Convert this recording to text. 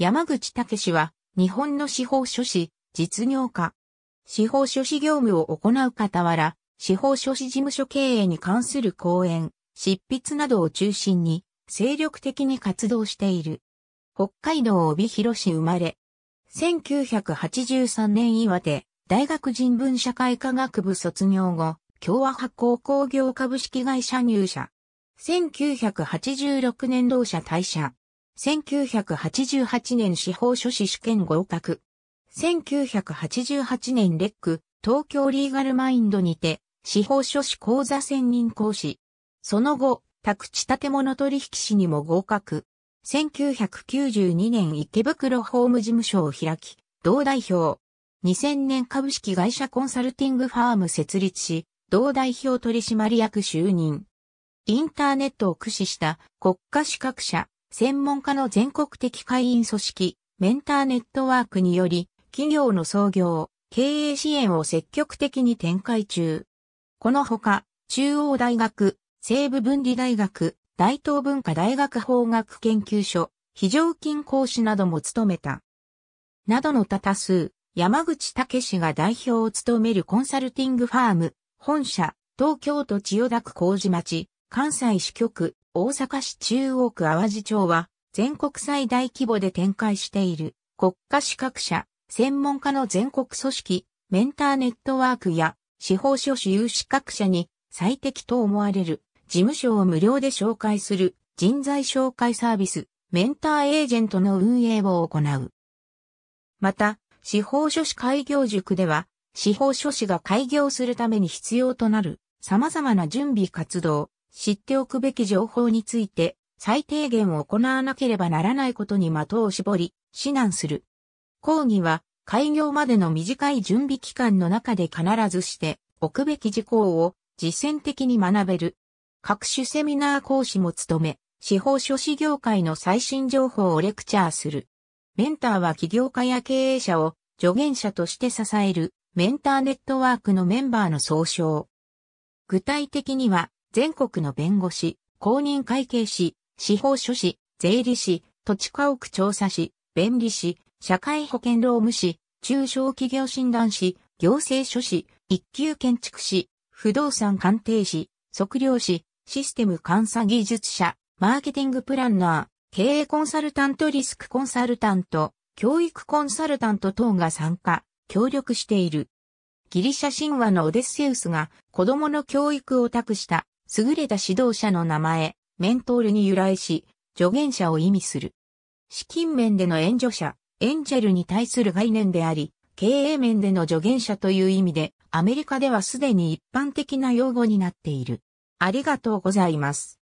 山口武は、日本の司法書士、実業家。司法書士業務を行う傍ら、司法書士事務所経営に関する講演、執筆などを中心に、精力的に活動している。北海道帯広市生まれ。1983年岩手、大学人文社会科学部卒業後、共和発行工業株式会社入社。1986年同社退社。1988年司法書士試験合格。1988年レック、東京リーガルマインドにて、司法書士講座専任講師。その後、宅地建物取引士にも合格。1992年池袋法務事務所を開き、同代表。2000年株式会社コンサルティングファーム設立し、同代表取締役就任。インターネットを駆使した国家資格者、専門家の全国的会員組織、メンターネットワークにより、企業の創業、経営支援を積極的に展開中。このほか、中央大学、西部分離大学、大東文化大学法学研究所、非常勤講師なども務めた。などの多多数、山口武氏が代表を務めるコンサルティングファーム、本社、東京都千代田区麹町、関西支局、大阪市中央区淡路町は、全国最大規模で展開している国家資格者、専門家の全国組織、メンターネットワークや司法書士有資格者に最適と思われる事務所を無料で紹介する人材紹介サービス、メンターエージェントの運営を行う。また、司法書士開業塾では、司法書士が開業するために必要となる様々な準備活動、知っておくべき情報について最低限行わなければならないことに的を絞り、指南する。講義は、開業までの短い準備期間の中で必ずしておくべき事項を実践的に学べる。各種セミナー講師も務め、司法書士業界の最新情報をレクチャーする。メンターは企業家や経営者を助言者として支えるメンターネットワークのメンバーの総称。具体的には、全国の弁護士、公認会計士、司法書士、税理士、土地家屋調査士、弁理士、社会保険労務士、中小企業診断士、行政書士、一級建築士、不動産鑑定士、測量士、システム監査技術者、マーケティングプランナー、経営コンサルタント、リスクコンサルタント、教育コンサルタント等が参加、協力している。ギリシャ神話のオデッセウスが子供の教育を託した優れた指導者の名前、メントールに由来し、助言者を意味する。資金面での援助者、エンジェルに対する概念であり、経営面での助言者という意味で、アメリカではすでに一般的な用語になっている。ありがとうございます。